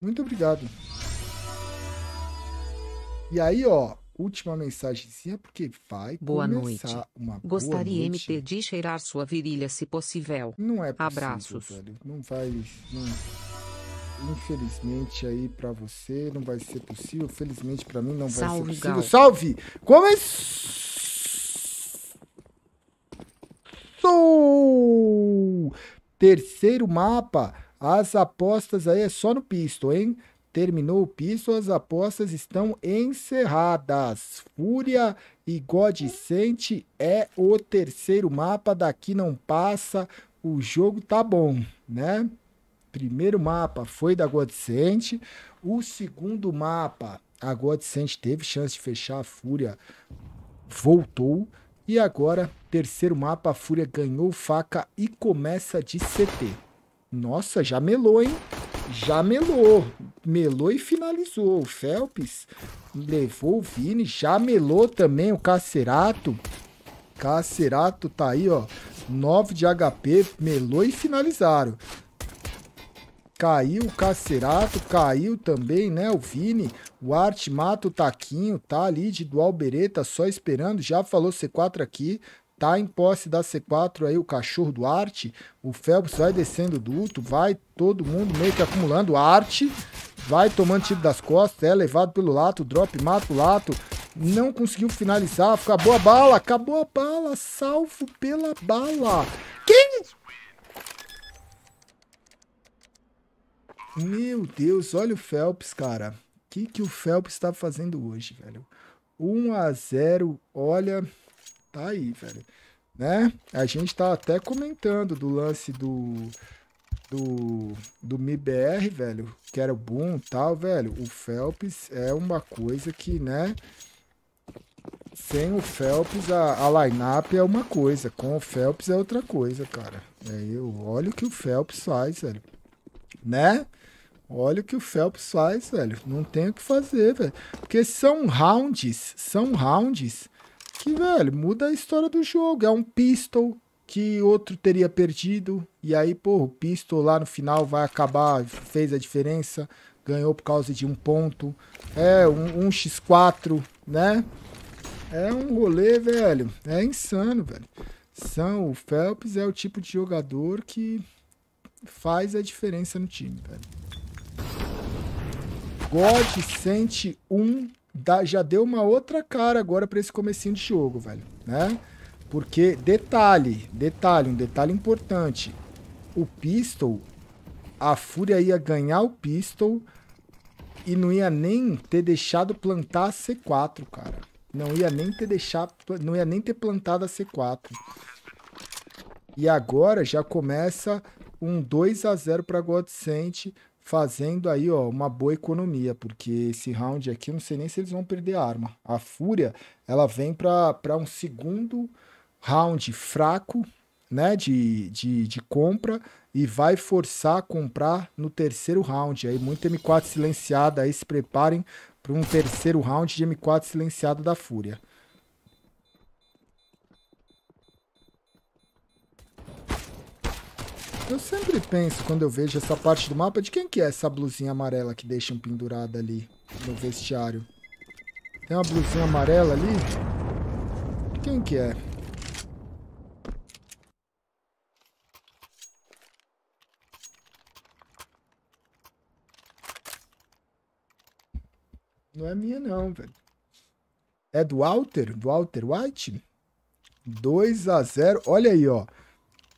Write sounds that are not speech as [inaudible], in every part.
Muito obrigado. E aí, ó, última mensagenzinha, porque vai boa começar noite. uma Gostaria boa noite. MT de cheirar sua virilha se possível. Não é possível, Abraços. Velho. Não vai... Não... Infelizmente aí para você não vai ser possível. Felizmente para mim não Salve, vai ser possível. Gal. Salve! Começou! Terceiro mapa. As apostas aí é só no Pisto, hein? Terminou o Pisto, as apostas estão encerradas. Fúria e Godicente é o terceiro mapa, daqui não passa. O jogo tá bom, né? Primeiro mapa foi da Godicente, o segundo mapa a Godsend teve chance de fechar a Fúria, voltou. E agora, terceiro mapa, a Fúria ganhou faca e começa de CT. Nossa, já melou, hein? Já melou. Melou e finalizou. O Phelps levou o Vini. Já melou também o Cacerato. Cacerato tá aí, ó. 9 de HP. Melou e finalizaram. Caiu o Cacerato, caiu também, né, o Vini. O Art mata o Taquinho, tá ali de dual bereta, só esperando. Já falou C4 aqui, tá em posse da C4 aí o cachorro do Arte. O Phelps vai descendo do duto, vai todo mundo meio que acumulando Arte. Vai tomando tiro das costas, é levado pelo Lato, drop, mata o Lato. Não conseguiu finalizar, acabou a bala, acabou a bala, salvo pela bala. Quem... Meu Deus, olha o Phelps, cara. O que, que o Phelps está fazendo hoje, velho? 1 a 0 olha tá aí, velho. Né? A gente tá até comentando do lance do do, do MIBR, velho, que era bom e tal, velho. O Phelps é uma coisa que, né? Sem o Phelps, a, a é uma coisa. Com o Phelps é outra coisa, cara. É, eu, olha o que o Phelps faz, velho. Né? Olha o que o Phelps faz, velho. Não tem o que fazer, velho. Porque são rounds, são rounds que, velho, muda a história do jogo. É um pistol que outro teria perdido. E aí, pô, o pistol lá no final vai acabar, fez a diferença. Ganhou por causa de um ponto. É, um, um X4, né? É um rolê, velho. É insano, velho. São, o Phelps é o tipo de jogador que faz a diferença no time, velho. God um dá, já deu uma outra cara agora para esse comecinho de jogo, velho, né? Porque, detalhe, detalhe, um detalhe importante. O Pistol, a Fúria ia ganhar o Pistol e não ia nem ter deixado plantar a C4, cara. Não ia nem ter deixado, não ia nem ter plantado a C4. E agora já começa um 2 a 0 para Godsent fazendo aí ó, uma boa economia, porque esse round aqui eu não sei nem se eles vão perder a arma. A Fúria ela vem para um segundo round fraco né, de, de, de compra e vai forçar a comprar no terceiro round. Aí muita M4 silenciada, aí se preparem para um terceiro round de M4 silenciada da Fúria. Eu sempre penso, quando eu vejo essa parte do mapa, de quem que é essa blusinha amarela que deixam pendurada ali no vestiário? Tem uma blusinha amarela ali? De quem que é? Não é minha não, velho. É do Walter? Do Walter White? 2 a 0. Olha aí, ó.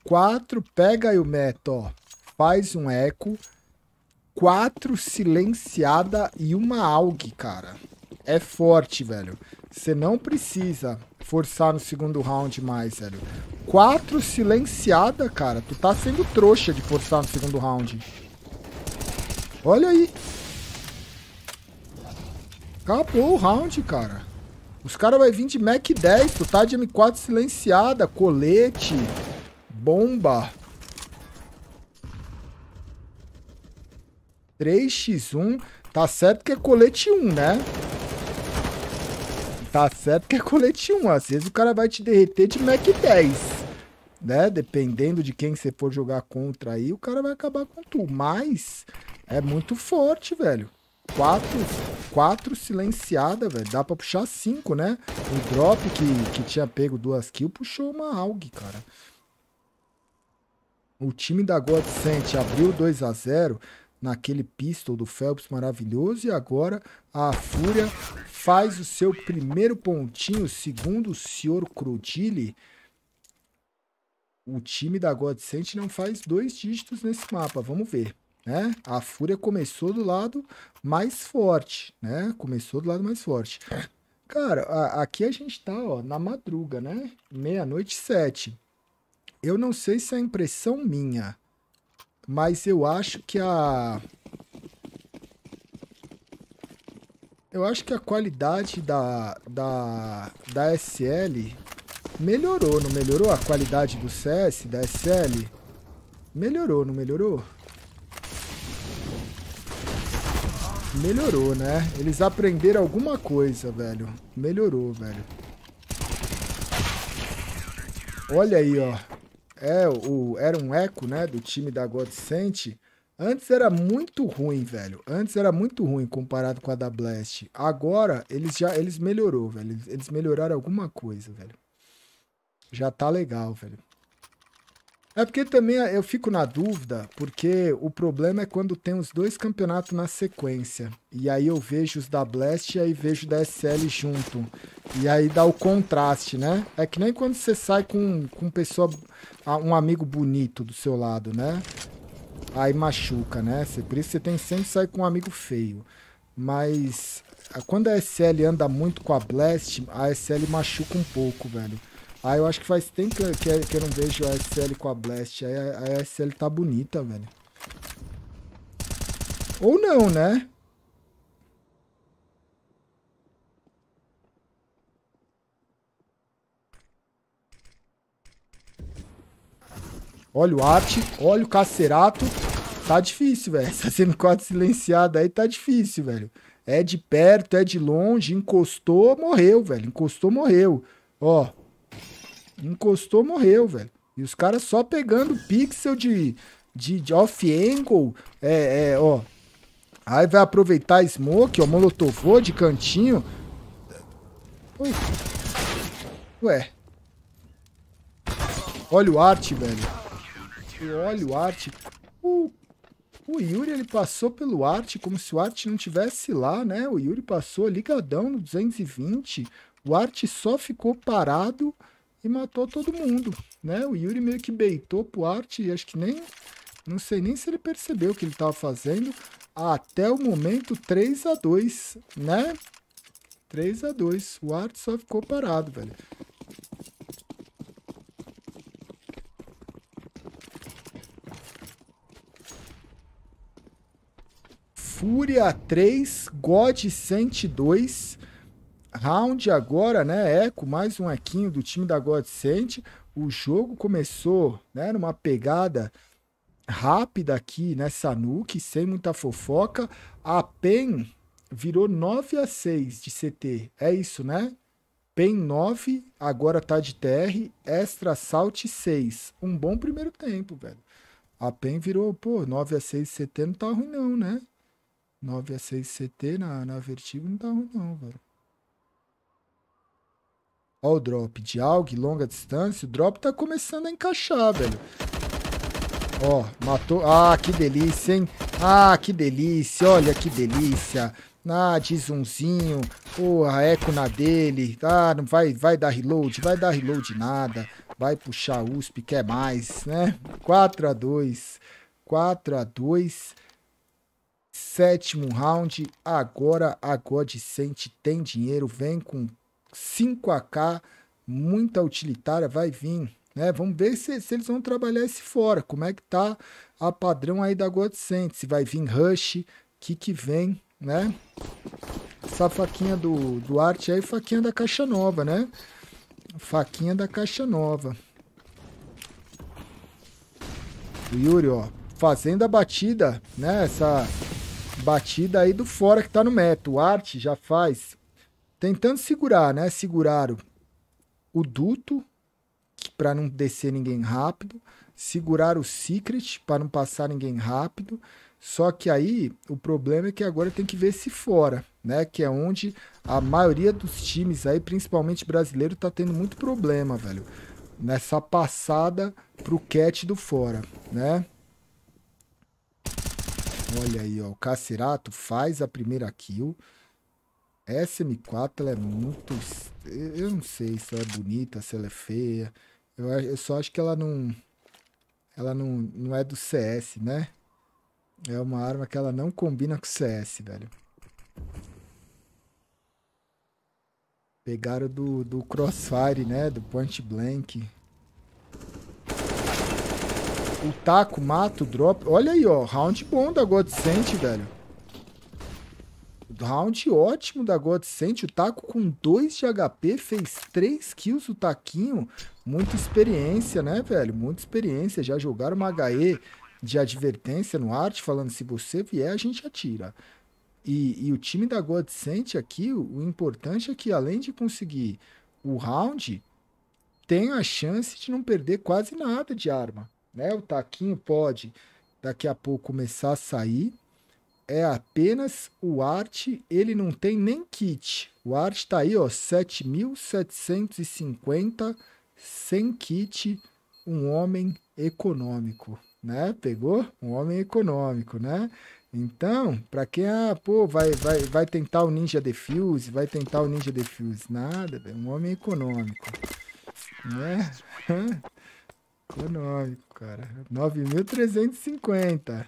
4, pega aí o meta, ó. Faz um eco. 4 silenciada e uma AUG, cara. É forte, velho. Você não precisa forçar no segundo round mais, velho. 4 silenciada, cara. Tu tá sendo trouxa de forçar no segundo round. Olha aí. Acabou o round, cara. Os caras vão vir de Mac 10. Tu tá de M4 silenciada, colete. Bomba. 3x1. Tá certo que é colete 1, né? Tá certo que é colete 1. Às vezes o cara vai te derreter de Mac 10. Né? Dependendo de quem você for jogar contra aí, o cara vai acabar com tu. Mas é muito forte, velho. 4, quatro silenciada, velho. Dá pra puxar 5, né? O drop que, que tinha pego duas kills puxou uma AUG, cara. O time da God abriu 2 a 0 naquele pistol do Phelps maravilhoso e agora a Fúria faz o seu primeiro pontinho, segundo o senhor Crudili. O time da God não faz dois dígitos nesse mapa, vamos ver. Né? A Fúria começou do lado mais forte, né? Começou do lado mais forte. Cara, a, aqui a gente tá, ó, na madruga, né? Meia-noite sete. Eu não sei se é impressão minha, mas eu acho que a... Eu acho que a qualidade da, da, da SL melhorou, não melhorou? A qualidade do CS, da SL, melhorou, não melhorou? Melhorou, né? Eles aprenderam alguma coisa, velho. Melhorou, velho. Olha aí, ó é, o, era um eco, né, do time da God Sent, antes era muito ruim, velho. Antes era muito ruim comparado com a da Blast. Agora eles já eles melhorou, velho. Eles melhoraram alguma coisa, velho. Já tá legal, velho. É porque também é, eu fico na dúvida, porque o problema é quando tem os dois campeonatos na sequência. E aí eu vejo os da Blast e aí vejo da SL junto. E aí dá o contraste, né? É que nem quando você sai com, com pessoa, um amigo bonito do seu lado, né? Aí machuca, né? por isso você tem sempre sair com um amigo feio. Mas quando a SL anda muito com a Blast, a SL machuca um pouco, velho. Ah, eu acho que faz tempo que eu, que eu não vejo a SL com a Blast. Aí a, SL tá bonita, velho. Ou não, né? Olha o arte, olha o Cacerato. Tá difícil, velho. Essa CM4 silenciada aí tá difícil, velho. É de perto, é de longe, encostou, morreu, velho. Encostou, morreu. Ó, Encostou, morreu, velho. E os caras só pegando pixel de, de, de off-angle. É, é, ó. Aí vai aproveitar a smoke, ó. Molotovô de cantinho. Ui. Ué. Olha o arte, velho. Olha o arte. O, o Yuri, ele passou pelo arte como se o arte não tivesse lá, né? O Yuri passou ligadão no 220. O arte só ficou parado e matou todo mundo, né? O Yuri meio que beitou pro arte e acho que nem... Não sei nem se ele percebeu o que ele tava fazendo. Até o momento, 3 x 2 né? 3 x 2 O Art só ficou parado, velho. Fúria 3, God 102 round agora, né? Eco, mais um equinho do time da Godsent. O jogo começou, né, numa pegada rápida aqui, nessa nuke, sem muita fofoca. A PEN virou 9 a 6 de CT. É isso, né? PEN 9, agora tá de TR, Extra Salt 6. Um bom primeiro tempo, velho. A PEN virou, pô, 9 a 6 CT não tá ruim não, né? 9 a 6 CT na, na Vertigo não tá ruim não, velho. Ó o drop de AUG, longa distância. O drop tá começando a encaixar, velho. Ó, matou. Ah, que delícia, hein? Ah, que delícia. Olha que delícia. Ah, de zoomzinho. Porra, eco na dele. Ah, não vai, vai dar reload. Vai dar reload nada. Vai puxar USP, quer mais, né? 4 a 2 4 a 2 Sétimo round. Agora a God Sente tem dinheiro. Vem com 5AK, muita utilitária, vai vir. Né? Vamos ver se, se, eles vão trabalhar esse fora, como é que tá a padrão aí da Godsend, se vai vir Rush, o que que vem, né? Essa faquinha do, do Arte aí, faquinha da caixa nova, né? Faquinha da caixa nova. O Yuri, ó, fazendo a batida, né? Essa batida aí do fora que tá no meta. O Arte já faz tentando segurar, né? Seguraram o duto para não descer ninguém rápido, seguraram o secret para não passar ninguém rápido. Só que aí o problema é que agora tem que ver se fora, né? Que é onde a maioria dos times aí, principalmente brasileiro, tá tendo muito problema, velho. Nessa passada pro cat do fora, né? Olha aí, ó. O Cacerato faz a primeira kill. Essa M4 ela é muito. Eu não sei se ela é bonita, se ela é feia. Eu, eu só acho que ela não. Ela não, não é do CS, né? É uma arma que ela não combina com o CS, velho. Pegaram do, do Crossfire, né? Do Point Blank. O taco mata o drop. Olha aí, ó. Round bom da Godsent, velho round ótimo da Godsent. O Taco com 2 de HP fez 3 kills o Taquinho. Muita experiência, né, velho? Muita experiência. Já jogaram uma HE de advertência no arte, falando se você vier, a gente atira. E, e o time da Godsent aqui, o, o importante é que além de conseguir o round, tem a chance de não perder quase nada de arma. Né? O Taquinho pode daqui a pouco começar a sair é apenas o Art, ele não tem nem kit. O Art está aí, ó, 7.750 sem kit, um homem econômico, né? Pegou? Um homem econômico, né? Então, para quem ah, pô, vai, vai, vai tentar o Ninja Defuse, vai tentar o Ninja Defuse, nada, véio, um homem econômico, né? [laughs] econômico, cara. 9.350.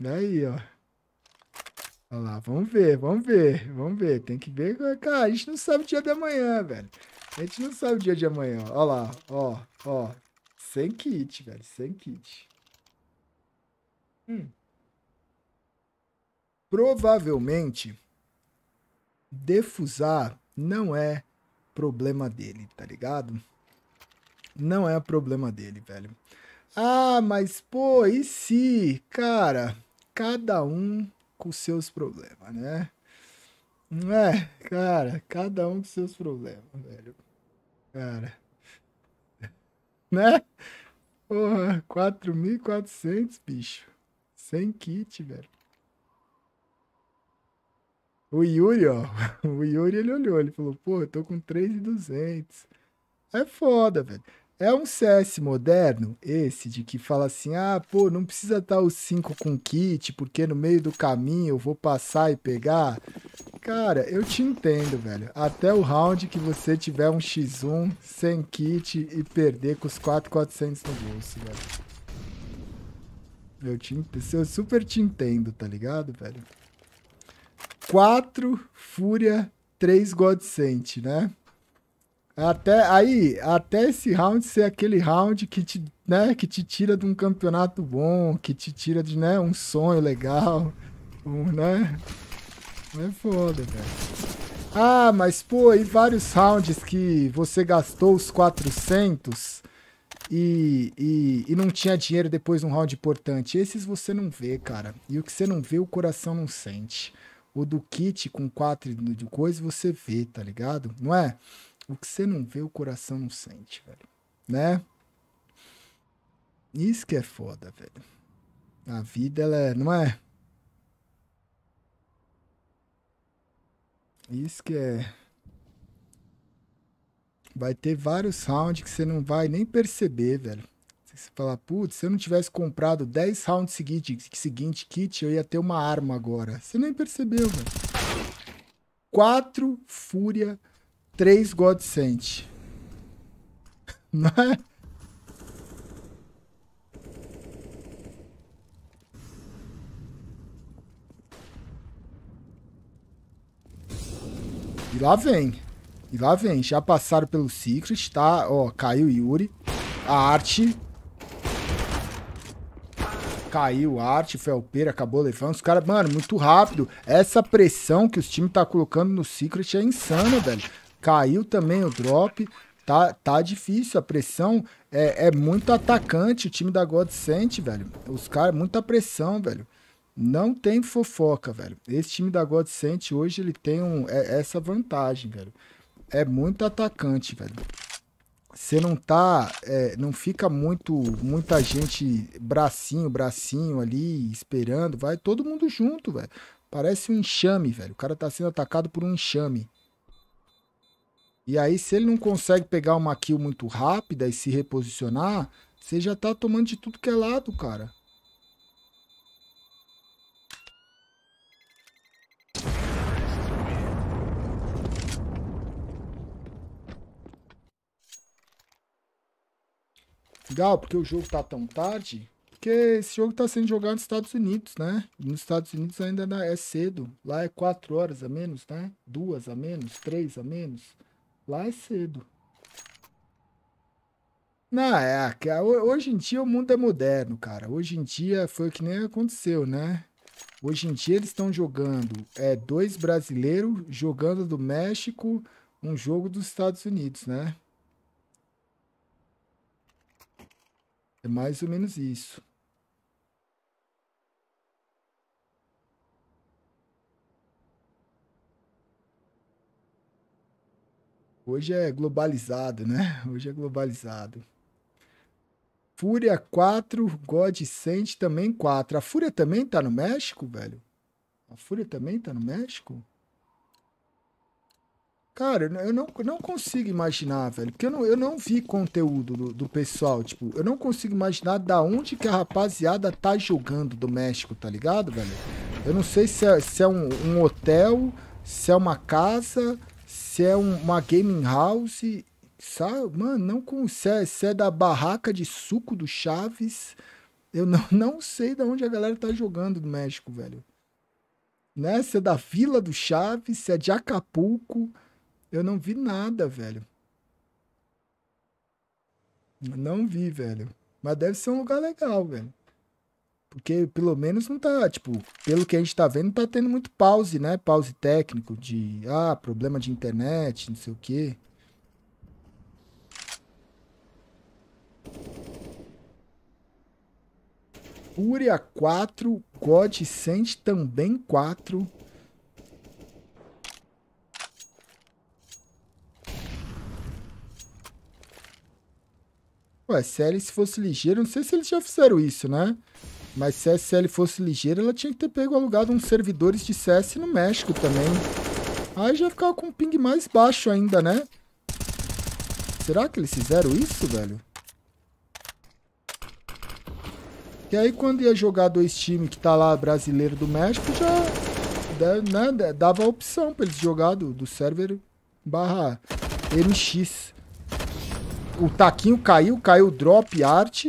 Daí, né, ó. Olha lá, vamos ver, vamos ver, vamos ver. Tem que ver. Cara, a gente não sabe o dia de amanhã, velho. A gente não sabe o dia de amanhã. Olha lá, ó, ó. Sem kit, velho, sem kit. Hum. Provavelmente, defusar não é problema dele, tá ligado? Não é problema dele, velho. Ah, mas pô, e se, cara, cada um com seus problemas, né? Não é, cara, cada um com seus problemas, velho. Cara. [laughs] Né? Porra, 4.400, bicho. Sem kit, velho. O Yuri, ó. [laughs] O Yuri, ele olhou, ele falou, pô, eu tô com 3.200. É foda, velho. É um CS moderno, esse, de que fala assim, ah, pô, não precisa estar os 5 com kit, porque no meio do caminho eu vou passar e pegar. Cara, eu te entendo, velho. Até o round que você tiver um X1 sem kit e perder com os 4,400 no bolso, velho. Eu, te, eu super te entendo, tá ligado, velho? 4 Fúria, 3 Godsent, né? Até aí, até esse round ser aquele round que te, né, que te tira de um campeonato bom, que te tira de, né, um sonho legal, [laughs] um, né? É foda, velho. Ah, mas pô, e vários rounds que você gastou os 400 e, e, e, não tinha dinheiro depois de um round importante. Esses você não vê, cara. E o que você não vê, o coração não sente. O do kit com 4 de coisa, você vê, tá ligado? Não é? o que você não vê, o coração não sente, velho. Né? Isso que é foda, velho. A vida, ela é, não é? Isso que é. Vai ter vários rounds que você não vai nem perceber, velho. Você fala, putz, se eu não tivesse comprado 10 rounds seguinte, seguinte kit, eu ia ter uma arma agora. Você nem percebeu, velho. Quatro fúria 3 Godsend. [laughs] Não é? E lá vem. E lá vem. Já passaram pelo Secret, tá? Ó, caiu Yuri. A arte. Caiu a arte, foi acabou levando. Os caras, mano, muito rápido. Essa pressão que os times tá colocando no Secret é insana, velho. Caiu também o drop. Tá, tá difícil, a pressão é, é muito atacante. O time da God Sent, velho. Os caras, muita pressão, velho. Não tem fofoca, velho. Esse time da God Sent hoje ele tem um, é, essa vantagem, velho. É muito atacante, velho você não tá, é, não fica muito, muita gente bracinho, bracinho ali, esperando, vai todo mundo junto, velho. Parece um enxame, velho. O cara tá sendo atacado por um enxame. E aí, se ele não consegue pegar uma kill muito rápida e se reposicionar, você já tá tomando de tudo que é lado, cara. Legal, porque o jogo tá tão tarde. Porque esse jogo tá sendo jogado nos Estados Unidos, né? E nos Estados Unidos ainda é cedo. Lá é 4 horas a menos, né? 2 a menos, 3 a menos. Lá é cedo. Não, é, é hoje em dia o mundo é moderno, cara. Hoje em dia foi o que nem aconteceu, né? Hoje em dia eles estão jogando é, dois brasileiros jogando do México um jogo dos Estados Unidos, né? É mais ou menos isso. Hoje é globalizado, né? [laughs] Hoje é globalizado. Fúria 4, God Sent também 4. A Fúria também tá no México, velho? A Fúria também tá no México? Cara, eu não, não consigo imaginar, velho. Porque eu não, eu não vi conteúdo do, do pessoal. Tipo, eu não consigo imaginar da onde que a rapaziada tá jogando do México, tá ligado, velho? Eu não sei se é, se é um, um hotel, se é uma casa, se é um, uma gaming house, sabe? Mano, não com Se é da barraca de suco do Chaves, eu não, [laughs] não sei de onde a galera tá jogando no México, velho. Né? Se é da Vila do Chaves, se é de Acapulco, eu não vi nada, velho. Não vi, velho. Mas deve ser um lugar legal, velho. Porque pelo menos não tá, tipo, pelo que a gente tá vendo, tá tendo muito pause, né? Pause técnico de, ah, problema de internet, não sei o quê. Fúria 4, God Sent também 4. Ué, sério se fosse ligeiro, não sei se eles já fizeram isso, né? Mas se a SL fosse ligeira, ela tinha que ter pego alugado uns servidores de CS no México também. Aí já ficava com um ping mais baixo ainda, né? Será que eles fizeram isso, velho? E aí quando ia jogar dois times que tá lá brasileiro do México, já né, né, né dava a opção pra eles jogar do, do server barra MX. O taquinho caiu, caiu drop art.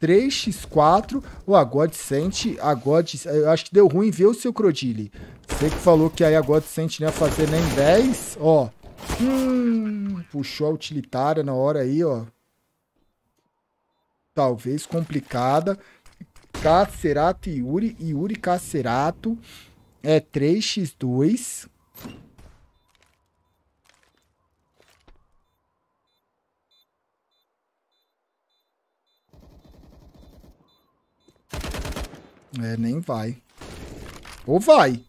3x4. O a God sente. A God. Eu acho que deu ruim ver o seu Crodile. Você que falou que aí a God sente não ia fazer nem 10. Ó. Hum, puxou a utilitária na hora aí, ó. Talvez complicada. Cacerato e Yuri. Yuri Cacerato é 3x2. É, nem vai. Ou vai.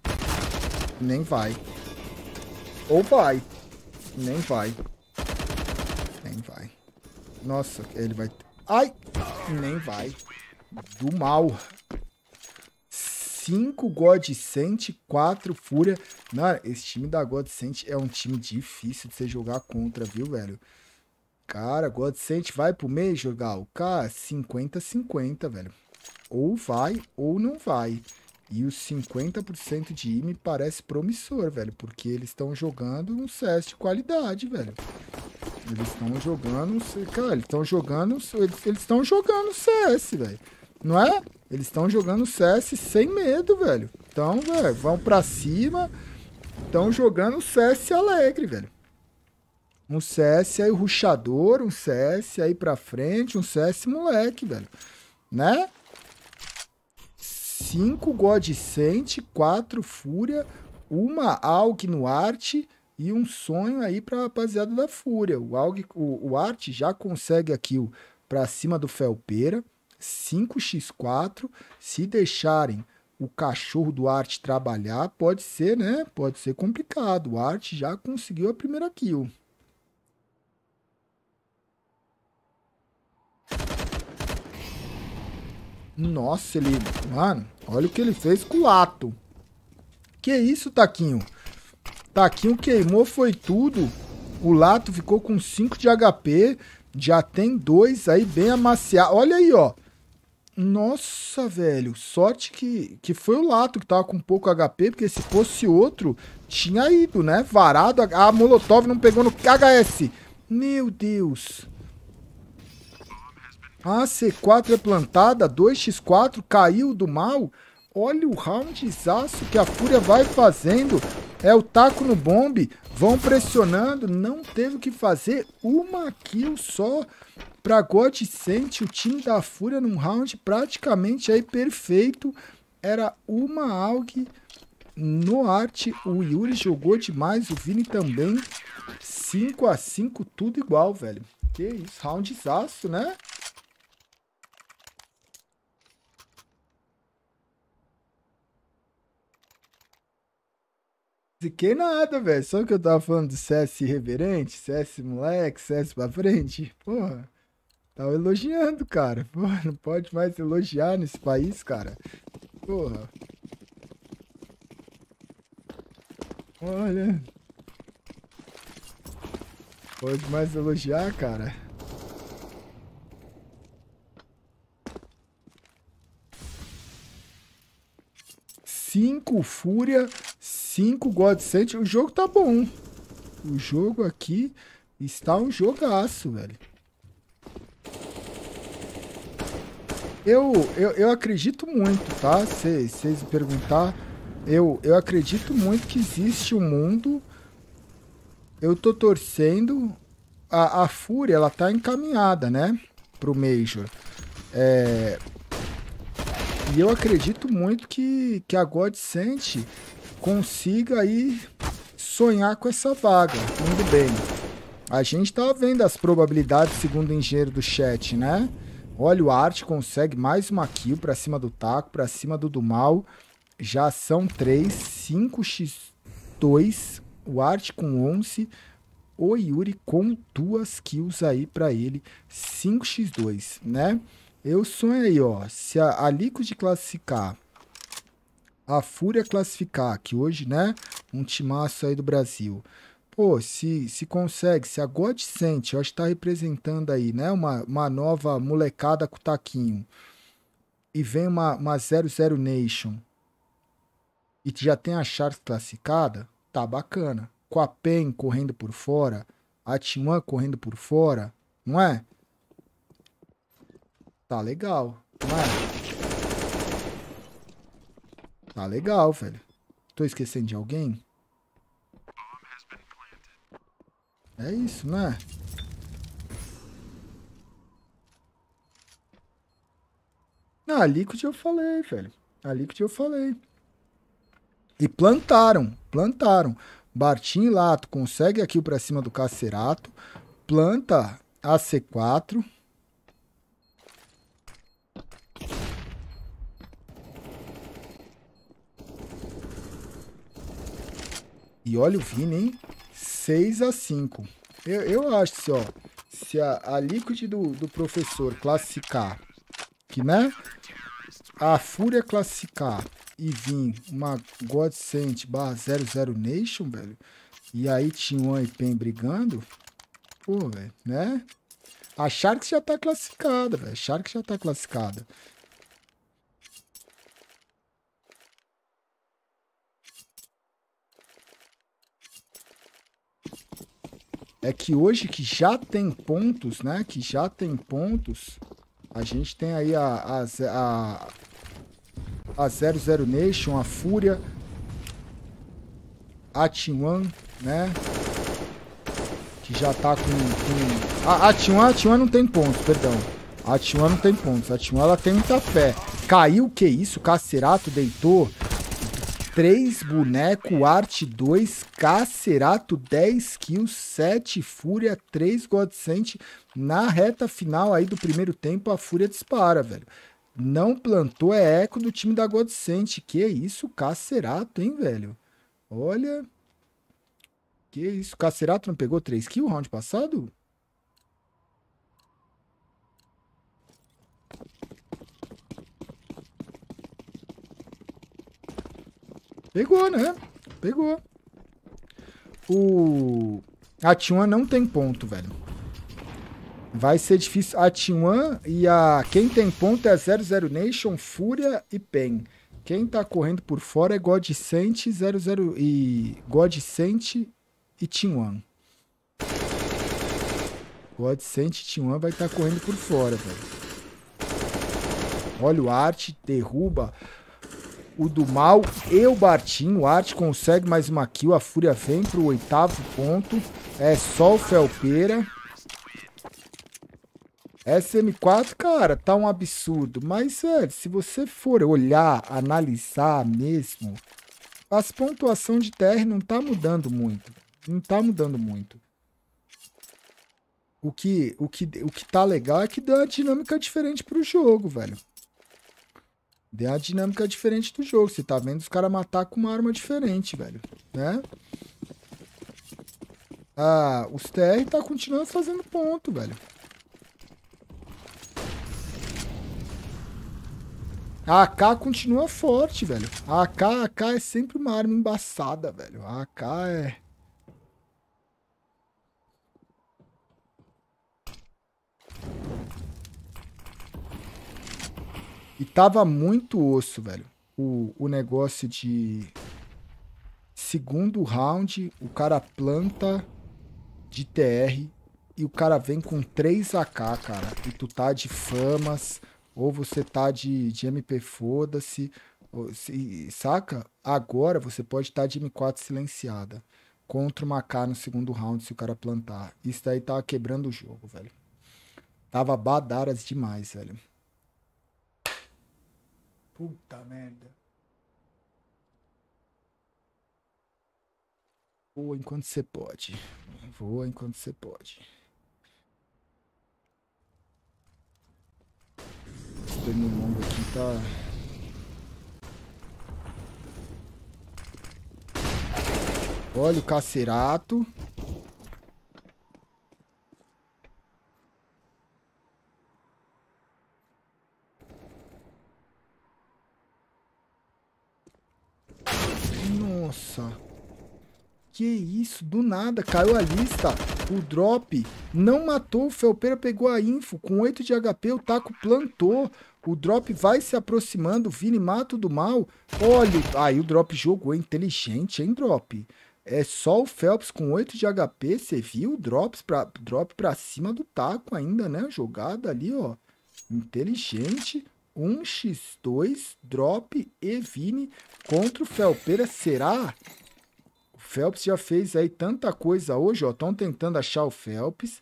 Nem vai. Ou vai. Nem vai. Nem vai. Nossa, ele vai... Ai! Nem vai. Do mal. 5 God Sent, 4 Fúria. Mano, esse time da God Sent é um time difícil de você jogar contra, viu, velho? Cara, God Sent vai pro meio jogar o K 50-50, velho. Ou vai ou não vai. E os 50% de IME me parece promissor, velho. Porque eles estão jogando um CS de qualidade, velho. Eles estão jogando. Cara, eles estão jogando. Eles estão jogando CS, velho. Não é? Eles estão jogando CS sem medo, velho. Então, velho, vão pra cima. Estão jogando CS alegre, velho. Um CS aí ruxador, um CS aí pra frente, um CS moleque, velho. Né? 5 God Sent, 4 Fúria, uma Aug no Arte e um sonho aí para a rapaziada da Fúria. O, Aug, o, o Arte já consegue a kill para cima do Felpeira, 5x4. Se deixarem o cachorro do Arte trabalhar, pode ser, né? Pode ser complicado. O Arte já conseguiu a primeira kill. Nossa, ele... Mano, olha o que ele fez com o ato. Que isso, Taquinho? Taquinho queimou, foi tudo. O Lato ficou com 5 de HP. Já tem dois aí bem amaciado. Olha aí, ó. Nossa, velho. Sorte que, que foi o Lato que tava com pouco HP, porque se fosse outro, tinha ido, né? Varado. A, a Molotov não pegou no KHS. Meu Deus a c 4 é plantada, 2x4, caiu do mal. Olha o round roundzaço que a Fúria vai fazendo. É o taco no bombe, vão pressionando, não teve que fazer uma kill só para God sente o time da Fúria num round praticamente aí perfeito. Era uma AUG no arte, o Yuri jogou demais, o Vini também. 5 a 5 tudo igual, velho. Que isso, round roundzaço, né? Que nada, velho. Só que eu tava falando do CS irreverente, CS moleque, CS pra frente. [laughs] Porra, tava elogiando, cara. Porra, não pode mais elogiar nesse país, cara. Porra. Olha. Pode mais elogiar, cara. Cinco Fúria 5 God Sent. O jogo tá bom. O jogo aqui está um jogaço, velho. Eu, eu, eu acredito muito, tá? Se vocês me perguntar, eu, eu acredito muito que existe um mundo. Eu tô torcendo. A, a Fúria, ela tá encaminhada, né? Pro Major. É, e eu acredito muito que, que a God Sent consiga aí sonhar com essa vaga. Tudo bem. A gente tá vendo as probabilidades segundo o engenheiro do chat, né? Olha, o Art consegue mais uma kill pra cima do Taco, pra cima do Dumal. Já são 3, 5x2, o Art com 11, o Yuri com duas kills aí pra ele, 5x2, né? Eu sonhei, ó, se a, a Liquid classificar a Fúria classificar, que hoje, né, um timaço aí do Brasil. Pô, se, se consegue, se a God sente, eu acho que tá representando aí, né, uma, uma nova molecada com taquinho. E vem uma, uma 00 Nation e já tem a Charts classificada, tá bacana. Com a PEN correndo por fora, a Timan correndo por fora, não é? Tá legal, não é? Tá legal, velho. Tô esquecendo de alguém? É isso, né? Na Liquid eu falei, velho. A Liquid eu falei. E plantaram, plantaram. Bartim Lato consegue aqui o pra cima do Cacerato. Planta a C4. E olha o Vini, hein? 6 a 5 Eu, eu acho que, assim, ó, se a, a Liquid do, do professor classificar, que, né? A Fúria classificar e vir uma Godsend barra 00 Nation, velho. E aí tinha um e Pen brigando. Pô, velho, né? A shark já tá classificada, velho. A Shark já tá classificada. é que hoje que já tem pontos, né? Que já tem pontos, a gente tem aí a, a, a, a 00 Nation, a Fúria, a T1, né? Que já tá com... com... A, a T1, a T1 não tem pontos, perdão. A T1 não tem pontos. A T1 ela tem muita fé. Caiu, que isso? Cacerato deitou. 3, boneco, arte 2, cacerato 10 kills, 7 fúria, 3 godsent. Na reta final aí do primeiro tempo, a fúria dispara, velho. Não plantou, é eco do time da godsent. Que isso, cacerato, hein, velho? Olha. Que isso, cacerato não pegou 3 kills round passado? Pegou, né? Pegou. O... A T1 não tem ponto, velho. Vai ser difícil. A T1 e a... Quem tem ponto é 00 Nation, Fúria e PEN. Quem tá correndo por fora é Godsent 00 e... Godsent e T1. Godsent e T1 vai estar tá correndo por fora, velho. Olha o arte, derruba o do mal e o Bartim. O Art consegue mais uma kill. A Fúria vem pro oitavo ponto. É só o Felpeira. SM4, cara, tá um absurdo. Mas, velho, é, se você for olhar, analisar mesmo, as pontuação de TR não tá mudando muito. Não tá mudando muito. O que, o que, o que tá legal é que dá uma dinâmica diferente pro jogo, velho. Deu a dinâmica é diferente do jogo. Você tá vendo os caras matar com uma arma diferente, velho. Né? Ah, os TR tá continuando fazendo ponto, velho. A AK continua forte, velho. A AK, a AK é sempre uma arma embaçada, velho. A AK é... E tava muito osso, velho. O, o negócio de. Segundo round, o cara planta de TR e o cara vem com 3 AK, cara. E tu tá de famas, ou você tá de, de MP foda-se, saca? Agora você pode estar tá de M4 silenciada contra uma AK no segundo round se o cara plantar. Isso daí tava tá quebrando o jogo, velho. Tava badaras demais, velho. Puta merda. Voa enquanto você pode. Voa enquanto você pode. O pernilongo aqui tá... Olha o cacerato. Nossa. Que isso, do nada, caiu a lista. O drop não matou, o Felpeira pegou a info. Com 8 de HP, o Taco plantou. O drop vai se aproximando, o Vini mata do mal. Olha, aí o drop jogou é inteligente, hein, drop? É só o Phelps com 8 de HP, você viu? Drops pra, drop pra cima do taco ainda, né? Jogada ali, ó. Inteligente. 1x2, Drop e Vini contra o Felpeira. Será? O Felps já fez aí tanta coisa hoje, ó. Estão tentando achar o Felps.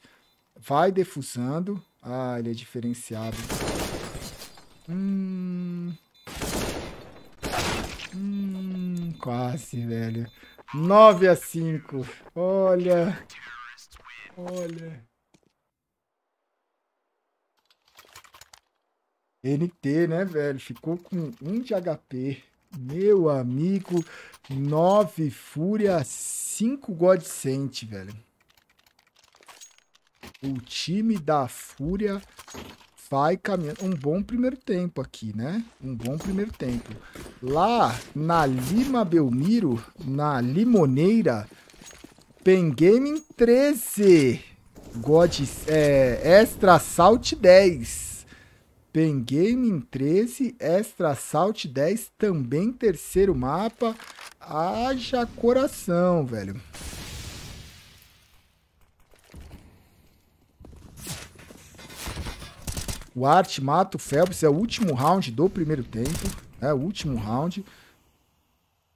Vai defusando. Ah, ele é diferenciado. Hum... Hum, quase, velho. 9 x 5. Olha. Olha. NT, né, velho? Ficou com 1 de HP. Meu amigo, 9 Fúria, 5 Godsent, velho. O time da Fúria vai caminhando. Um bom primeiro tempo aqui, né? Um bom primeiro tempo. Lá na Lima Belmiro, na Limoneira, Pengaming 13, God, é, Extra Salt 10. Pengaming 13, Extra Salt 10, também terceiro mapa. Haja coração, velho. O Art mata o Phelps, é o último round do primeiro tempo. É o último round.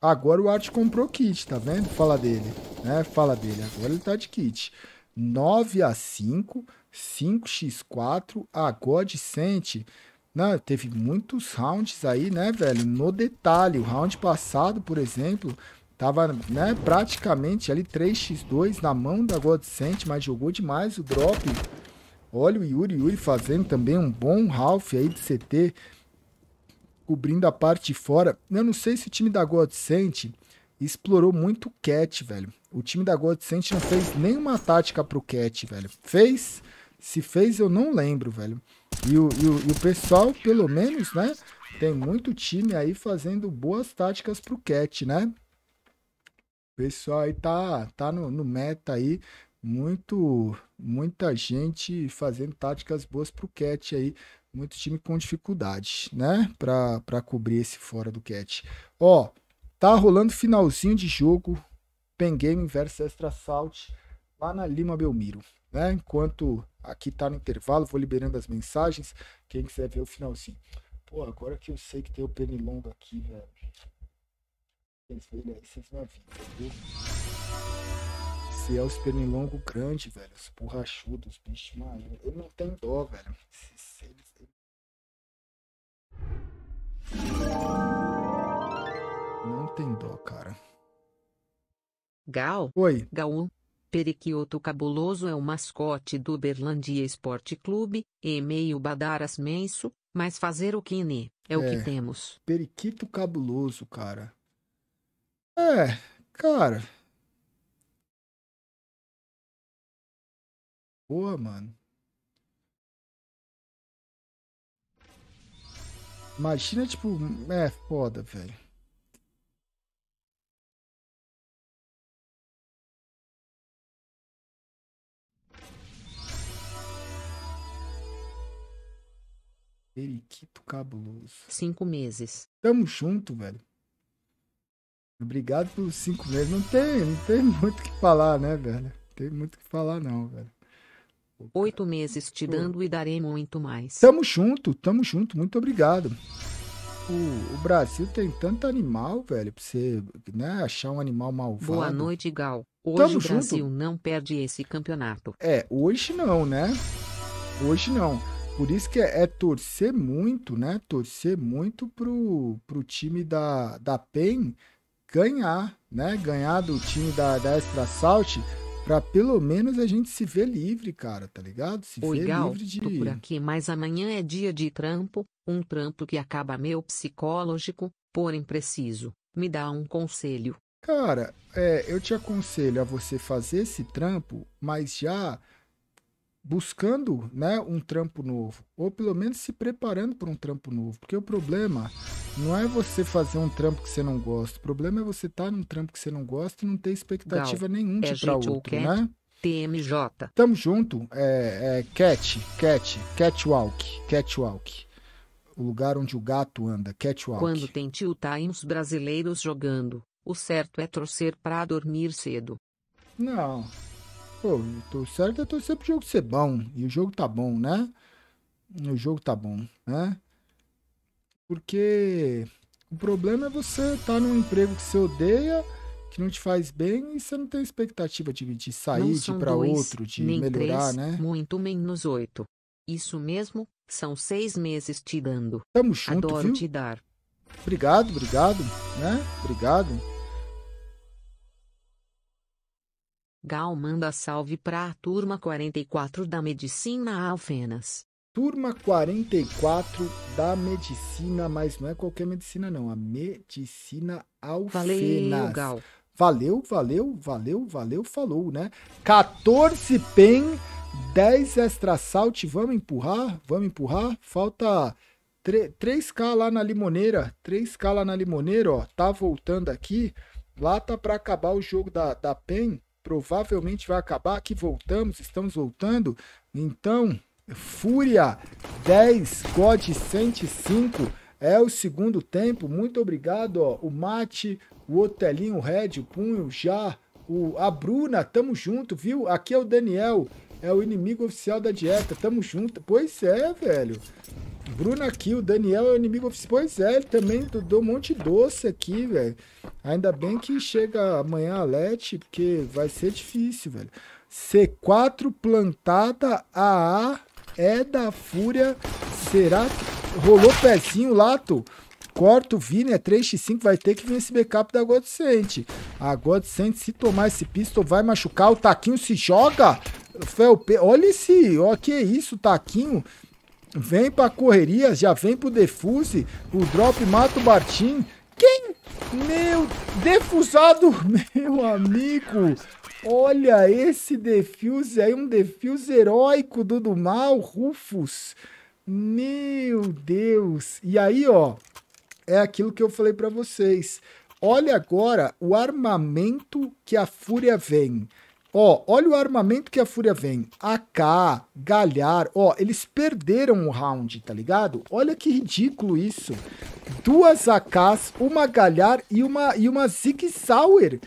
Agora o Art comprou kit, tá vendo? Fala dele, né? Fala dele. Agora ele tá de kit. 9 a 5. 5x4 a God Sent. Teve muitos rounds aí, né, velho? No detalhe, o round passado, por exemplo, tava né, praticamente ali 3x2 na mão da God Sent, mas jogou demais o drop. Olha o Yuri, Yuri fazendo também um bom half aí de CT, cobrindo a parte de fora. Eu não sei se o time da God Sent explorou muito o Cat, velho. O time da God Sent não fez nenhuma tática pro Cat, velho. Fez se fez, eu não lembro, velho. E o, e o, e o pessoal, pelo menos, né? Tem muito time aí fazendo boas táticas pro Cat, né? O pessoal aí tá, tá no, no meta aí, muito muita gente fazendo táticas boas pro Cat aí, muito time com dificuldade, né, para para cobrir esse fora do Cat. Ó, tá rolando finalzinho de jogo Pen Game versus Extra Salt lá na Lima Belmiro, né? Enquanto Aqui tá no intervalo, vou liberando as mensagens. Quem quiser ver o finalzinho. Pô, agora que eu sei que tem o pernilongo aqui, velho. Vocês veem aí, né? vocês me avisam, viu? Se é os pernilongo grande, velho. Os borrachudos, os bichos maiores. Ele não tem dó, velho. Se, se eles... Não tem dó, cara. Gal. Oi. Gaú. Periquioto Cabuloso é o mascote do Berlandia Esporte Clube, e meio badaras menso, mas fazer o Kine é, né? é o que é. temos. Periquito Cabuloso, cara. É, cara. Boa, mano. Imagina, tipo, é foda, velho. Periquito cabuloso. Cinco meses. Tamo junto, velho. Obrigado pelos cinco meses. Não tem, não tem muito o que falar, né, velho? Não tem muito o que falar, não, velho. Oito meses te dando e darei muito mais. Tamo junto, tamo junto, muito obrigado. O, o, Brasil tem tanto animal, velho, pra você né, achar um animal malvado. Boa noite, Gal. Hoje tamo o Brasil junto. não perde esse campeonato. É, hoje não, né? Hoje não. Por isso que é, é, torcer muito, né? Torcer muito pro, pro time da, da PEN ganhar, né? Ganhar do time da, da Extra Salt para pelo menos a gente se ver livre, cara, tá ligado? Se Oi, ver Gal, livre de. Tô por aqui, mas amanhã é dia de trampo, um trampo que acaba meu psicológico, porém preciso. Me dá um conselho. Cara, é, eu te aconselho a você fazer esse trampo, mas já buscando né, um trampo novo, ou pelo menos se preparando para um trampo novo, porque o problema não é você fazer um trampo que você não gosta, o problema é você estar tá num trampo que você não gosta e não ter expectativa Gal, nenhuma é para outro, cat, né? TMJ. Tamo junto, é, é cat, cat, catwalk, catwalk. O lugar onde o gato anda, catwalk. Quando tem tio times tá brasileiros jogando, o certo é torcer para dormir cedo. Não, pô, tô certo é torcer pro jogo ser bom. E o jogo tá bom, né? O jogo tá bom, né? Porque o problema é você estar tá num emprego que você odeia, que não te faz bem e você não tem expectativa de, de sair, de ir pra dois, outro, de melhorar, três, né? Muito menos oito. Isso mesmo, são seis meses te dando. Tamo junto, Adoro viu? te dar. Obrigado, obrigado, né? Obrigado. Gal manda salve para a turma 44 da Medicina Alfenas. Turma 44 da Medicina, mas não é qualquer medicina não, a Medicina Alfenas. Valeu, Gal. Valeu, valeu, valeu, valeu, falou, né? 14 PEN, 10 extra salt, vamos empurrar, vamos empurrar, falta... 3K lá na limoneira, 3K lá na limoneira, ó, tá voltando aqui. Lá tá para acabar o jogo da, da PEN provavelmente vai acabar. Que voltamos, estamos voltando. Então, Fúria 10, God 105 é o segundo tempo. Muito obrigado, ó. O Mate, o Otelinho, o Red, o Punho, já, o a Bruna, tamo junto, viu? Aqui é o Daniel, é o inimigo oficial da dieta, tamo junto. Pois é, velho. Bruna aqui, o Daniel é o inimigo oficial. Pois é, ele também deu um monte de doce aqui, velho. Ainda bem que chega amanhã a Lete, porque vai ser difícil, velho. C4 plantada AA é da fúria. Será que rolou pezinho, Lato? Corta o Vini, é 3x5, vai ter que vir esse backup da Godsent. A Godsent, se tomar esse pistol, vai machucar. O Taquinho se joga. Felpe... Olha esse, ó, que é isso, Taquinho. Vem pra correria, já vem pro defuse. O drop mata o Bartim. Quem? Meu, defusado, [laughs] meu amigo. Olha esse defuse aí, um defuse heróico do, do mal, Rufus. Meu Deus. E aí, ó, é aquilo que eu falei para vocês. Olha agora o armamento que a Fúria vem. Ó, olha o armamento que a Fúria vem. AK, Galhar. Ó, eles perderam o round, tá ligado? Olha que ridículo isso. Duas AKs, uma Galhar e uma, e uma Zig Sauer.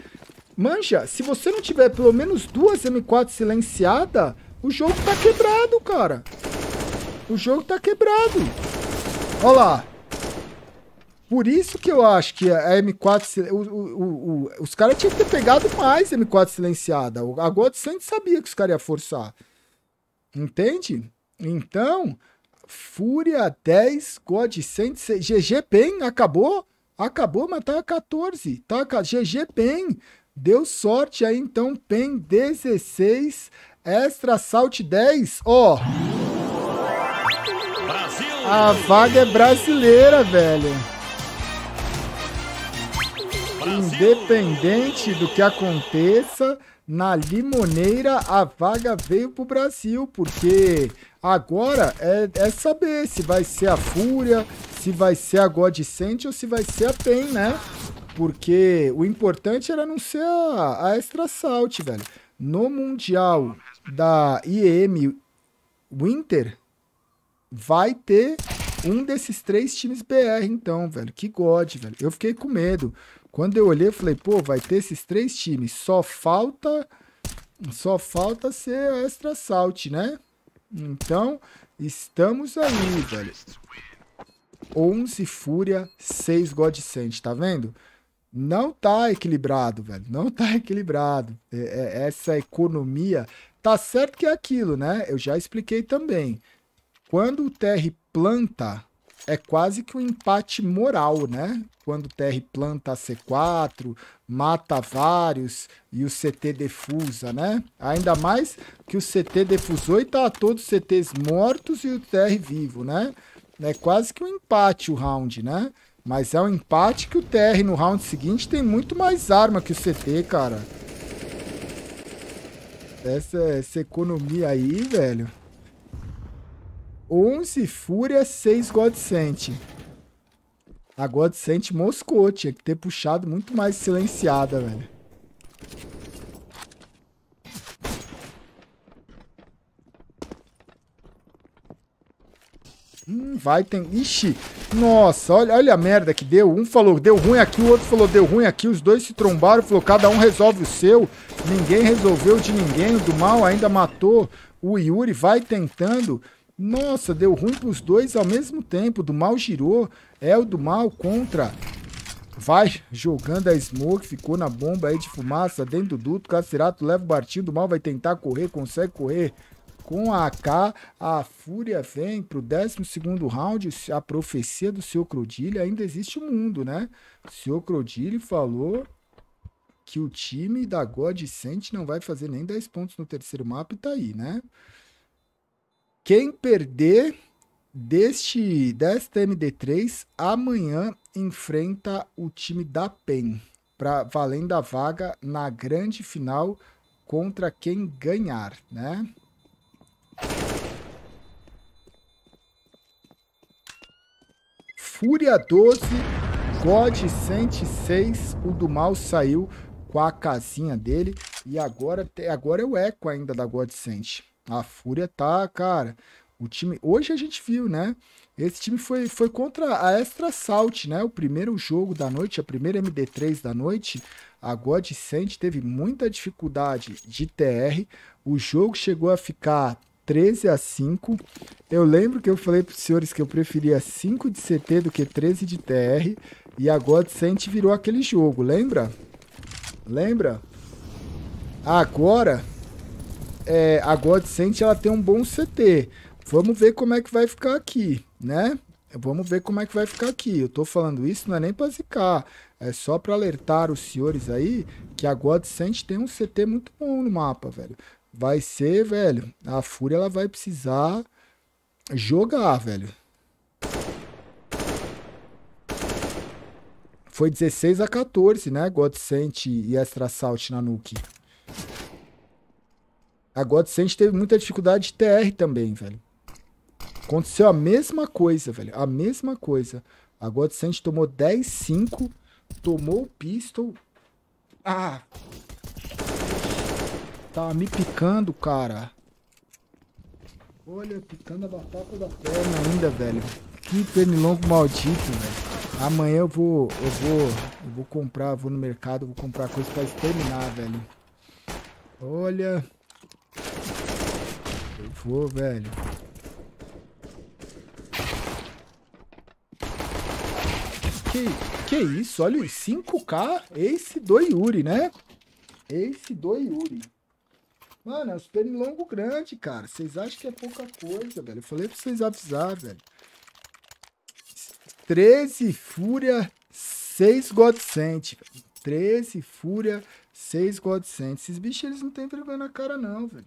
Manja, se você não tiver pelo menos duas M4 silenciada, o jogo tá quebrado, cara. O jogo tá quebrado. Ó lá. Por isso que eu acho que a M4. O, o, o, os caras tinham que ter pegado mais M4 silenciada. A God Sand sabia que os caras iam forçar. Entende? Então, Fúria 10, God Sand. GG Pen acabou. Acabou, mas tá 14. Tá, GG Pen. Deu sorte aí, então. Pen 16. Extra Salt 10. Ó. Oh. A vaga é brasileira, velho. Independente do que aconteça, na limoneira a vaga veio para o Brasil, porque agora é, é, saber se vai ser a Fúria, se vai ser a Godsent ou se vai ser a PEN, né? Porque o importante era não ser a, a Extra Salt, velho. No Mundial da IEM Winter, vai ter um desses três times BR, então, velho. Que God, velho. Eu fiquei com medo. Quando eu olhei, eu falei, pô, vai ter esses três times. Só falta só falta ser extra salt, né? Então, estamos aí, velho. 11 Fúria, 6 Godsend, tá vendo? Não tá equilibrado, velho. Não tá equilibrado. É, é, essa economia. Tá certo que é aquilo, né? Eu já expliquei também. Quando o TR planta, é quase que um empate moral, né? Quando o TR planta C4, mata vários e o CT defusa, né? Ainda mais que o CT defusou e tá todos os CTs mortos e o TR vivo, né? É quase que um empate o round, né? Mas é um empate que o TR no round seguinte tem muito mais arma que o CT, cara. Essa, é essa economia aí, velho. 11 Fúria, 6 Godsent. A Godsent moscou. Tinha que ter puxado muito mais silenciada, velho. Hum, vai, tem... Ixi! Nossa, olha, olha a merda que deu. Um falou, deu ruim aqui, o outro falou, deu ruim aqui. Os dois se trombaram, falou, cada um resolve o seu. Ninguém resolveu de ninguém. O do mal ainda matou o Yuri. Vai tentando. Nossa, deu ruim pros dois ao mesmo tempo. Do mal girou. É o do mal contra. Vai jogando a smoke, ficou na bomba aí de fumaça, dentro do duto, Cacerato leva o Do mal vai tentar correr, consegue correr com a AK, a Fúria vem pro 12 round, a profecia do Sr. Crodilli, ainda existe o um mundo, né? O Sr. Crodilli falou que o time da God Sent não vai fazer nem 10 pontos no terceiro mapa e tá aí, né? Quem perder deste desta MD3 amanhã enfrenta o time da PEN para valendo a vaga na grande final contra quem ganhar, né? Fúria 12, God 106, o do mal saiu com a casinha dele e agora agora é o eco ainda da God 100. A Fúria tá, cara. O time. Hoje a gente viu, né? Esse time foi, foi contra a Extra Salt, né? O primeiro jogo da noite, a primeira MD3 da noite. A God Saint teve muita dificuldade de TR. O jogo chegou a ficar 13 a 5. Eu lembro que eu falei para os senhores que eu preferia 5 de CT do que 13 de TR. E a God Saint virou aquele jogo, lembra? Lembra? Agora é, a Godsent ela tem um bom CT. Vamos ver como é que vai ficar aqui, né? Vamos ver como é que vai ficar aqui. Eu tô falando isso, não é nem para zicar. É só para alertar os senhores aí que a Godsent tem um CT muito bom no mapa, velho. Vai ser, velho, a Fúria ela vai precisar jogar, velho. Foi 16 a 14, né? Godsent e Extra Salt na Nuke. A God teve muita dificuldade de TR também, velho. Aconteceu a mesma coisa, velho. A mesma coisa. A God tomou 10-5, tomou o pistol. Ah! Tava tá me picando, cara. Olha, picando a batata da perna ainda, velho. Que pernilongo maldito, velho. Amanhã eu vou, eu vou, eu vou comprar, vou no mercado, vou comprar coisa pra exterminar, velho. Olha for, velho. Que, que isso? Olha, 5K Ace do Yuri, né? Ace do Yuri. Mano, é um longo grande, cara. Vocês acham que é pouca coisa, velho. Eu falei pra vocês avisar, velho. 13 Fúria, 6 Godsent. 13 Fúria, 6 Godsent. Esses bichos, eles não têm vergonha na cara, não, velho.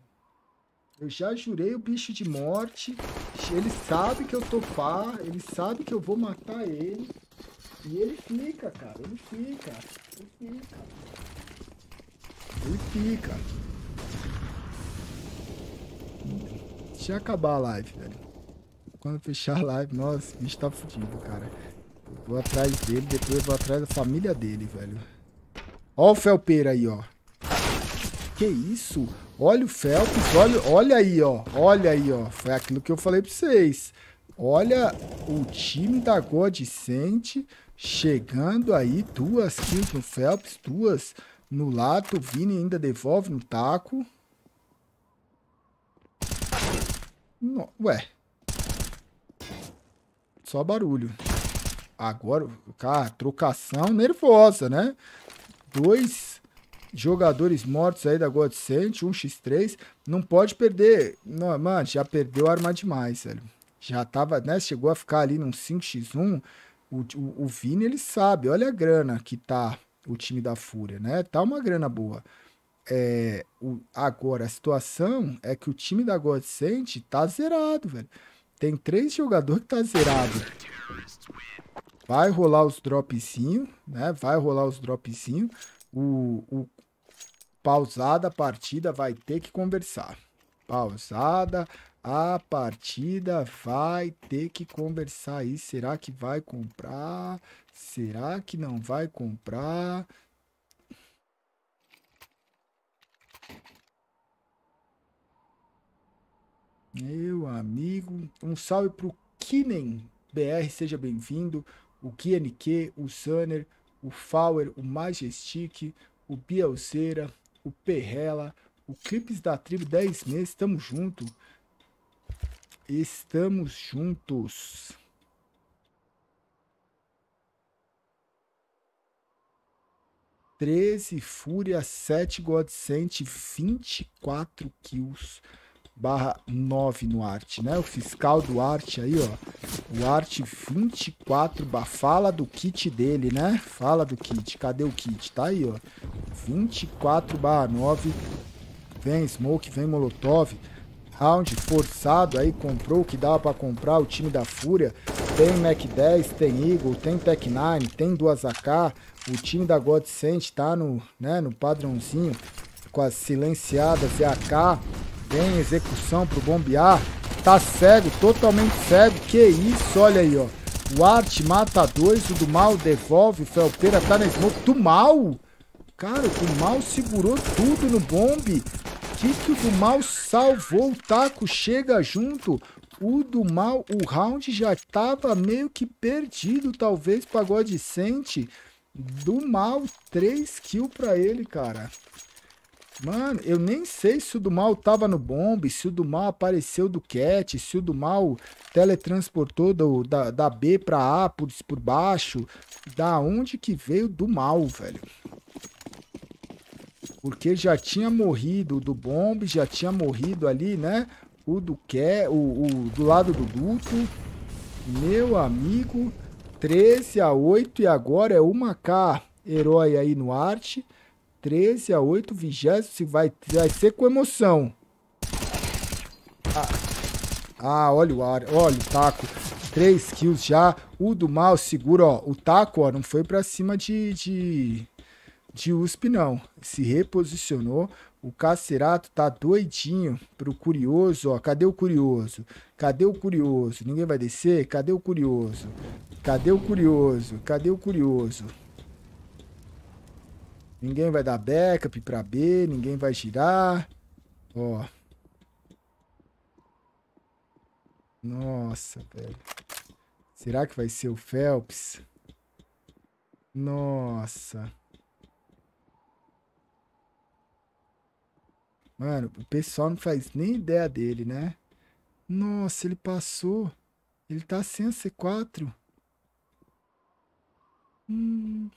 Eu já jurei o bicho de morte. Ele sabe que eu tô pá. Ele sabe que eu vou matar ele. E ele fica, cara. Ele fica. Ele fica. Ele fica. Deixa eu acabar a live, velho. Quando fechar a live, nossa, o bicho tá fudido, cara. Eu vou atrás dele, depois eu vou atrás da família dele, velho. Ó o Felpeira aí, ó. Que isso? Olha o Phelps, olha, olha aí, ó. Olha aí, ó. Foi aquilo que eu falei para vocês. Olha o time da Godicente chegando aí. Duas kills no Phelps, duas no lato. O Vini ainda devolve no taco. No, ué. Só barulho. Agora, cara, trocação nervosa, né? Dois jogadores mortos aí da God Saint, 1x3. Não pode perder. Não, mano, já perdeu arma demais, velho. Já tava, né? Chegou a ficar ali num 5x1. O, o, o Vini, ele sabe. Olha a grana que tá o time da Fúria, né? Tá uma grana boa. É, o, agora, a situação é que o time da God tá zerado, velho. Tem três jogadores que tá zerado. Vai rolar os dropzinho, né? Vai rolar os dropzinho. O, o Pausada a partida, vai ter que conversar. Pausada a partida, vai ter que conversar aí. Será que vai comprar? Será que não vai comprar? Meu amigo, um salve o Kinen BR, seja bem-vindo. O QNQ, o Sunner, o Fauer, o Majestic, o Bielceira, o Perrela, o Clips da Tribo 10 meses, estamos junto. Estamos juntos. Treze Fúria, 7 Godsent, 24 kills barra 9 no arte, né? O fiscal do arte aí, ó. O arte 24, fala do kit dele, né? Fala do kit. Cadê o kit? Tá aí, ó. 24 barra 9. Vem Smoke, vem Molotov. Round forçado aí, comprou o que dava para comprar, o time da Fúria. Tem Mac 10, tem Eagle, tem Tech 9, tem duas AK. O time da God tá no, né, no padrãozinho com as silenciadas e AK Bem, execução pro bombear. Tá cego, totalmente cego. Que isso, olha aí, ó. O Art mata dois, o do mal devolve. O Felpeira tá na smoke. Do mal? Cara, o mal segurou tudo no bombe. Que que o do mal salvou? O taco chega junto. O do mal, o round já tava meio que perdido, talvez pagode sente. Do mal, 3 kills pra ele, cara. Mano, eu nem sei se o do mal tava no bombe, se o do mal apareceu do cat, se o do mal teletransportou do, da, da B pra A por, por baixo. Da onde que veio do mal, velho? Porque já tinha morrido o do bombe, já tinha morrido ali, né? O do que, o, o do lado do duto. Meu amigo, 13 a 8 e agora é uma K herói aí no arte. 13 a 8, vigésimo, se vai, vai ser com emoção. Ah, ah olha o ar, olha o taco. 3 kills já. O do mal segura, ó. O taco, ó, não foi pra cima de, de, de USP, não. Se reposicionou. O Cacerato tá doidinho pro curioso, ó. Cadê o curioso? Cadê o curioso? Ninguém vai descer? Cadê o curioso? Cadê o curioso? Cadê o curioso? Cadê o curioso? Ninguém vai dar backup para B, ninguém vai girar. Ó. Nossa, velho. Será que vai ser o Phelps? Nossa. Mano, o pessoal não faz nem ideia dele, né? Nossa, ele passou. Ele tá sem a C4. Hum.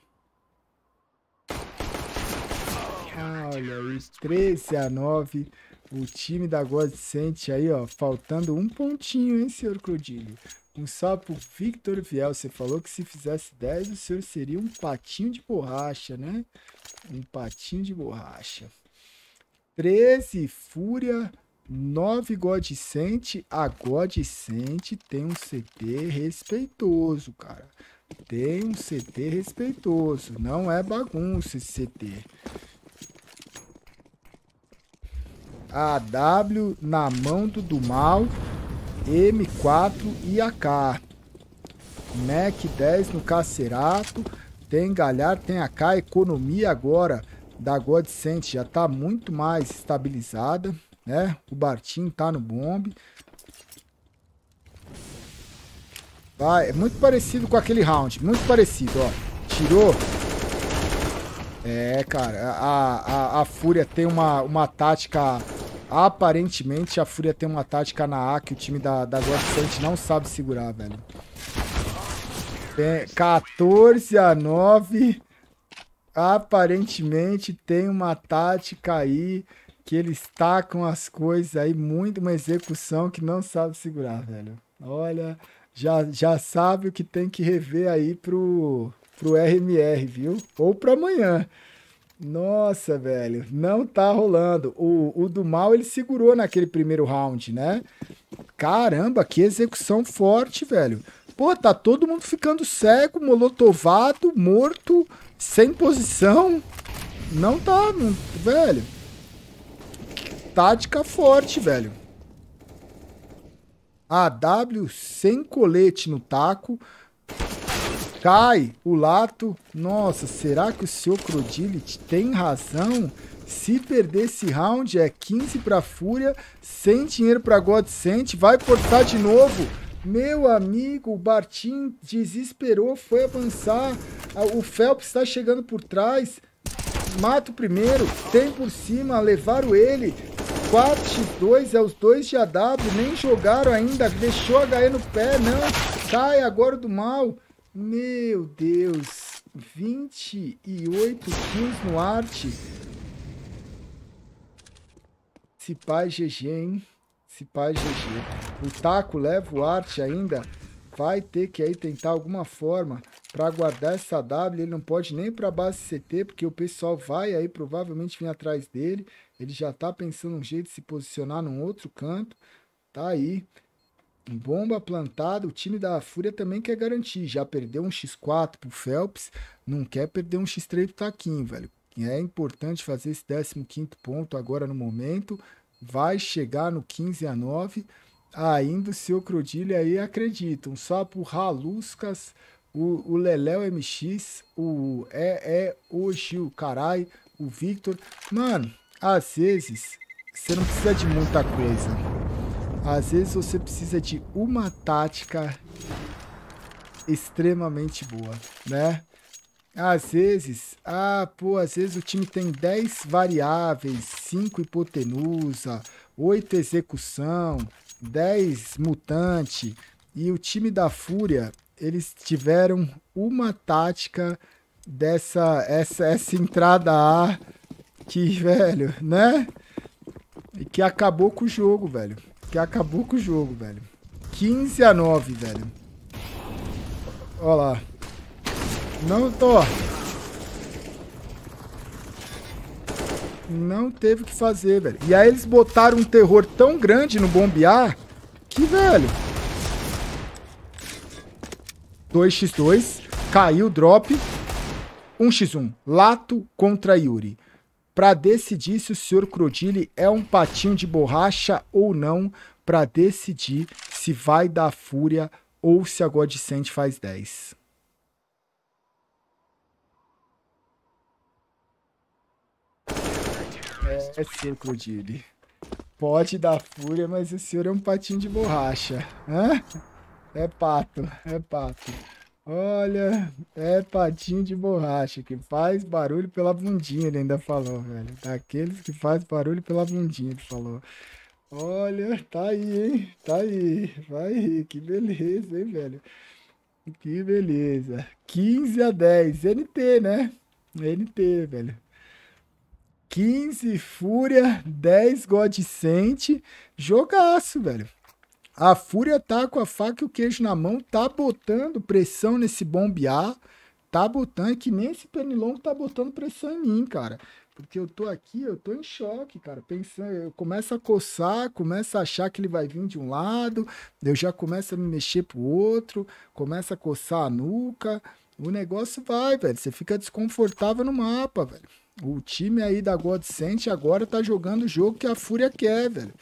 Olha aí, 13 a 9. O time da God sente aí, ó, faltando um pontinho, hein, senhor Crodilho? Um sapo Victor Viel. Você falou que se fizesse 10, o senhor seria um patinho de borracha, né? Um patinho de borracha. 13, Fúria. 9 sente. a sente tem um CT respeitoso, cara. Tem um CT respeitoso, não é bagunça esse CT. AW na mão do, do mal, M4 e AK. Mac 10 no Cacerato, tem Galhar, tem AK, economia agora da Godsent já está muito mais estabilizada, né? O Bartim tá no bomb. Vai, é muito parecido com aquele round, muito parecido, ó. Tirou. É, cara, a, a, a Fúria tem uma, uma tática Aparentemente a Fúria tem uma tática na A que o time da, da Ghost Saint não sabe segurar, velho. É, 14 a 9. Aparentemente tem uma tática aí que eles tacam as coisas aí, muito uma execução que não sabe segurar, velho. Olha, já, já sabe o que tem que rever aí pro, pro RMR, viu? Ou para amanhã. Nossa, velho, não tá rolando. O, o do mal ele segurou naquele primeiro round, né? Caramba, que execução forte, velho. Pô, tá todo mundo ficando cego, molotovado, morto, sem posição. Não tá, não, velho. Tática forte, velho. AW sem colete no taco. Cai o Lato. Nossa, será que o seu Crodilit tem razão? Se perder esse round, é 15 para Fúria, sem dinheiro para Godsent. Vai cortar de novo. Meu amigo, o Bartim desesperou, foi avançar. O Phelps está chegando por trás. Mata o primeiro, tem por cima, levaram ele. 4x2, é os dois de AW, nem jogaram ainda. Deixou a HE no pé, não. Sai agora do mal. Meu Deus, 28 kills no arte. Se pai GG, hein? Se pai GG. O Taco leva o arte ainda. Vai ter que aí tentar alguma forma para guardar essa W. Ele não pode nem para base CT, porque o pessoal vai aí provavelmente vir atrás dele. Ele já tá pensando um jeito de se posicionar num outro canto. Tá aí. Bomba plantada, o time da Fúria também quer garantir. Já perdeu um X4 pro Phelps, não quer perder um X3 pro Taquinho, velho. É importante fazer esse 15 ponto agora no momento. Vai chegar no 15 a 9. Ainda o seu Crodilha aí acreditam. Só pro Raluscas, o, o Leléo MX, o é, é o Gil, carai, o Victor. Mano, às vezes você não precisa de muita coisa. Às vezes você precisa de uma tática extremamente boa, né? Às vezes, ah, pô, às vezes o time tem 10 variáveis, 5 hipotenusa, 8 execução, 10 mutante, e o time da Fúria, eles tiveram uma tática dessa essa essa entrada A que, [laughs] velho, né? E que acabou com o jogo, velho que acabou com o jogo, velho. 15 a 9, velho. Olha lá. Não tô. Não teve o que fazer, velho. E aí eles botaram um terror tão grande no bombear que, velho. 2x2. Caiu o drop. 1x1. Lato contra Yuri para decidir se o senhor Crodili é um patinho de borracha ou não, para decidir se vai dar fúria ou se a Godsend faz 10. É, é senhor Crodili. Pode dar fúria, mas o senhor é um patinho de borracha. Hã? É pato, é pato. Olha, é patinho de borracha que faz barulho pela bundinha, ele ainda falou, velho. Daqueles que faz barulho pela bundinha, ele falou. Olha, tá aí, hein? Tá aí. Vai, aí. que beleza, hein, velho? Que beleza. 15 a 10. NT, né? NT, velho. 15 Fúria, 10 Godsent. Jogaço, velho. A Fúria tá com a faca e o queijo na mão, tá botando pressão nesse bombear, tá botando, é que nem esse pernilongo tá botando pressão em mim, cara. Porque eu tô aqui, eu tô em choque, cara. Pensando, eu começo a coçar, começo a achar que ele vai vir de um lado, eu já começo a me mexer pro outro, começo a coçar a nuca. O negócio vai, velho. Você fica desconfortável no mapa, velho. O time aí da God Sent agora tá jogando o jogo que a Fúria quer, velho.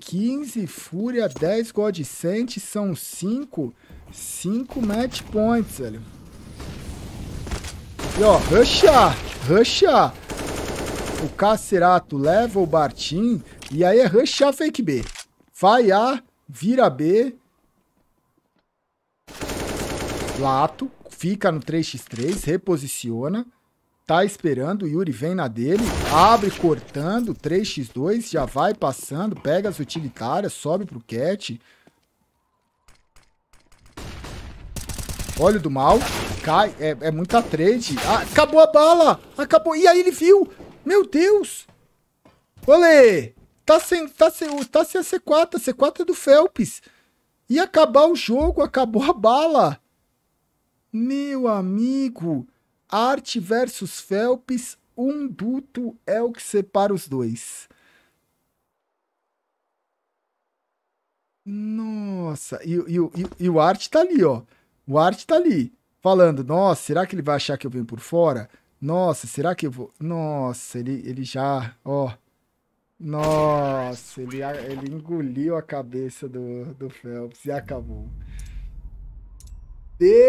15 Fúria, 10 God Saint, são 5, 5 match points, velho. E ó, rushar, rushar. O Cacerato leva o Bartim e aí é rushar fake B. Vai A, vira B. Lato, fica no 3x3, reposiciona tá esperando, o Yuri vem na dele, abre cortando, 3x2, já vai passando, pega as utilitárias, sobe pro cat. Olho do mal, cai, é, é muita trade. Ah, acabou a bala, acabou, e aí ele viu, meu Deus. Olê, tá sem, tá sem, tá sem a C4, a C4 é do Phelps. Ia acabar o jogo, acabou a bala. Meu amigo... Arte versus Phelps, um duto é o que separa os dois. Nossa, e, e, e, e o Arte tá ali, ó. O Arte tá ali, falando, nossa, será que ele vai achar que eu venho por fora? Nossa, será que eu vou... Nossa, ele, ele já, ó... Nossa, ele, ele engoliu a cabeça do, do Phelps e acabou. De